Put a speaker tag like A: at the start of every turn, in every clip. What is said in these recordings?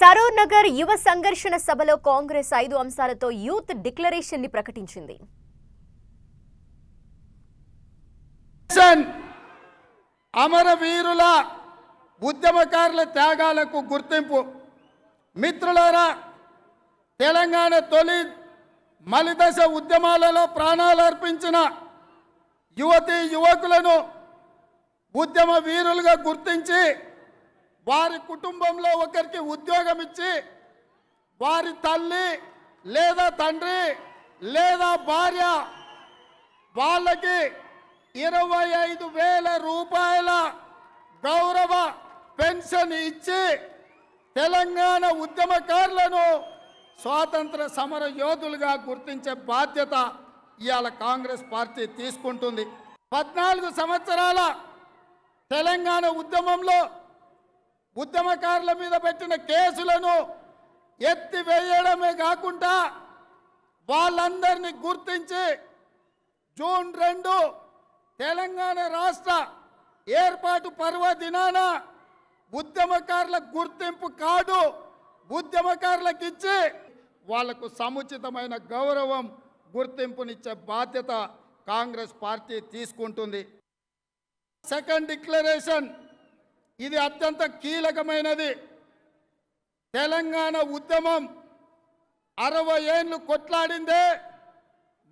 A: సరూర్ నగర్ యువ సంఘర్షణ సభలో కాంగ్రెస్ ఐదు అంశాలతో యూత్ డిక్లరేషన్ ని ప్రకటించింది అమరవీరుల ఉద్యమకారుల త్యాగాలకు గుర్తింపు మిత్రులారా తెలంగాణ తొలి మలిదశ ఉద్యమాలలో ప్రాణాలు అర్పించిన యువతి యువకులను ఉద్యమ వీరులుగా గుర్తించి వారి కుటుంబంలో ఒకరికి ఉద్యోగం ఇచ్చి వారి తల్లి లేదా తండ్రి లేదా భార్య వాళ్ళకి ఇరవై ఐదు వేల రూపాయల గౌరవ పెన్షన్ ఇచ్చి తెలంగాణ ఉద్యమకారులను స్వాతంత్ర సమర యోధులుగా గుర్తించే బాధ్యత ఇవాళ కాంగ్రెస్ పార్టీ తీసుకుంటుంది పద్నాలుగు సంవత్సరాల తెలంగాణ ఉద్యమంలో ఉద్యమకారుల మీద పెట్టిన కేసులను ఎత్తివేయడమే కాకుండా వాళ్ళందరినీ గుర్తించి జూన్ రెండు తెలంగాణ రాష్ట్ర ఏర్పాటు పర్వదినాన ఉద్యమకారుల గుర్తింపు కార్డు ఉద్యమకారులకు ఇచ్చి వాళ్లకు సముచితమైన గౌరవం గుర్తింపునిచ్చే బాధ్యత కాంగ్రెస్ పార్టీ తీసుకుంటుంది సెకండ్ డిక్లరేషన్ ఇది అత్యంత కీలకమైనది తెలంగాణ ఉద్యమం అరవై ఏళ్ళు కొట్లాడిందే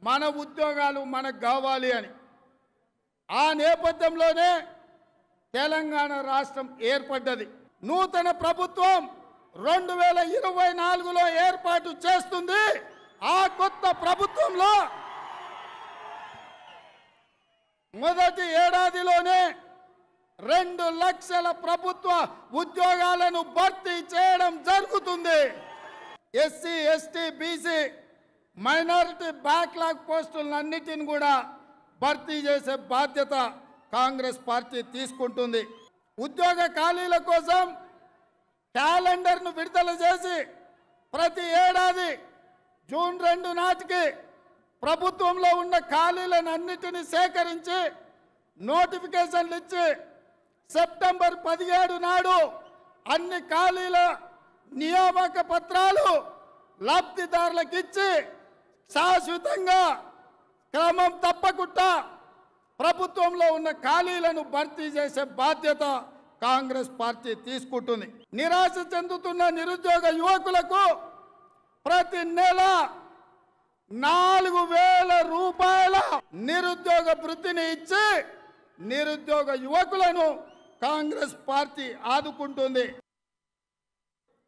A: మన ఉద్యోగాలు మనకు కావాలి అని ఆ నేపథ్యంలోనే తెలంగాణ రాష్ట్రం ఏర్పడ్డది నూతన ప్రభుత్వం రెండు వేల ఇరవై నాలుగులో ఏర్పాటు చేస్తుంది ఆ కొత్త ప్రభుత్వంలో మొదటి రెండు లక్షల ప్రభుత్వ ఉద్యోగాలను భర్తీ చేయడం జరుగుతుంది SC ST BC minority backlog పోస్టులన్నిటిని కూడా భర్తీ చేసే బాధ్యత కాంగ్రెస్ పార్టీ తీసుకుంటుంది ఉద్యోగ ఖాళీల కోసం క్యాలెండర్ను విడుదల చేసి ప్రతి ఏడాది జూన్ రెండు నాటికి ప్రభుత్వంలో ఉన్న ఖాళీలను అన్నిటినీ సేకరించి నోటిఫికేషన్లు ఇచ్చి సెప్టెంబర్ పదిహేడు నాడు అన్ని ఖాళీల నియామక పత్రాలు లబ్ధిదారులకు ఇచ్చి శాశ్వతంగా క్రమం తప్పకుండా ప్రభుత్వంలో ఉన్న ఖాళీలను భర్తీ చేసే బాధ్యత కాంగ్రెస్ పార్టీ తీసుకుంటుంది నిరాశ చెందుతున్న నిరుద్యోగ యువకులకు ప్రతి నెల నాలుగు వేల రూపాయల నిరుద్యోగ వృత్తిని ఇచ్చి నిరుద్యోగ యువకులను కాంగ్రెస్ పార్టీ ఆదుకుంటుంది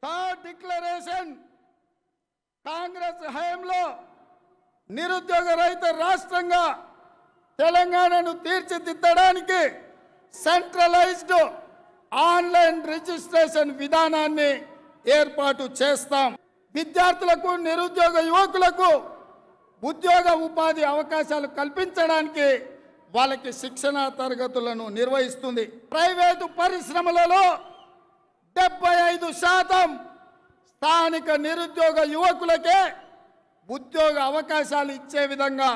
A: థర్డ్ డిక్లరేషన్ కాంగ్రెస్ హయంలో నిరుద్యోగ రహిత రాష్ట్రంగా తెలంగాణను తీర్చిదిద్దడానికి సెంట్రలైజ్డ్ ఆన్లైన్ రిజిస్ట్రేషన్ విధానాన్ని ఏర్పాటు చేస్తాం విద్యార్థులకు నిరుద్యోగ యువకులకు ఉద్యోగ ఉపాధి అవకాశాలు కల్పించడానికి వాళ్ళకి శిక్షణ తరగతులను నిర్వహిస్తుంది ప్రైవేటు పరిశ్రమలలో డెబ్బై ఐదు శాతం స్థానిక నిరుద్యోగ యువకులకే ఉద్యోగ అవకాశాలు ఇచ్చే విధంగా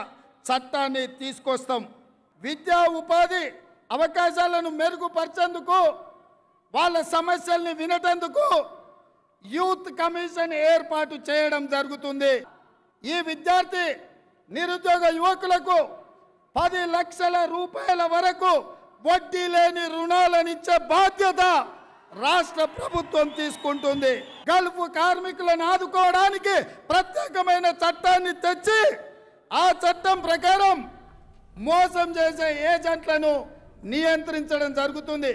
A: చట్టాన్ని తీసుకొస్తాం విద్యా ఉపాధి అవకాశాలను మెరుగుపరిచేందుకు వాళ్ళ సమస్యల్ని వినటందుకు యూత్ కమిషన్ ఏర్పాటు చేయడం జరుగుతుంది ఈ విద్యార్థి నిరుద్యోగ యువకులకు పది లక్షల రూపాయల వరకు వడ్డీ లేని రుణాలనిచ్చే బాధ్యత రాష్ట్ర ప్రభుత్వం తీసుకుంటుంది గల్ఫ్ కార్మికులను ఆదుకోవడానికి ప్రత్యేకమైన చట్టాన్ని తెచ్చి ఆ చట్టం ప్రకారం మోసం చేసే ఏజెంట్లను నియంత్రించడం జరుగుతుంది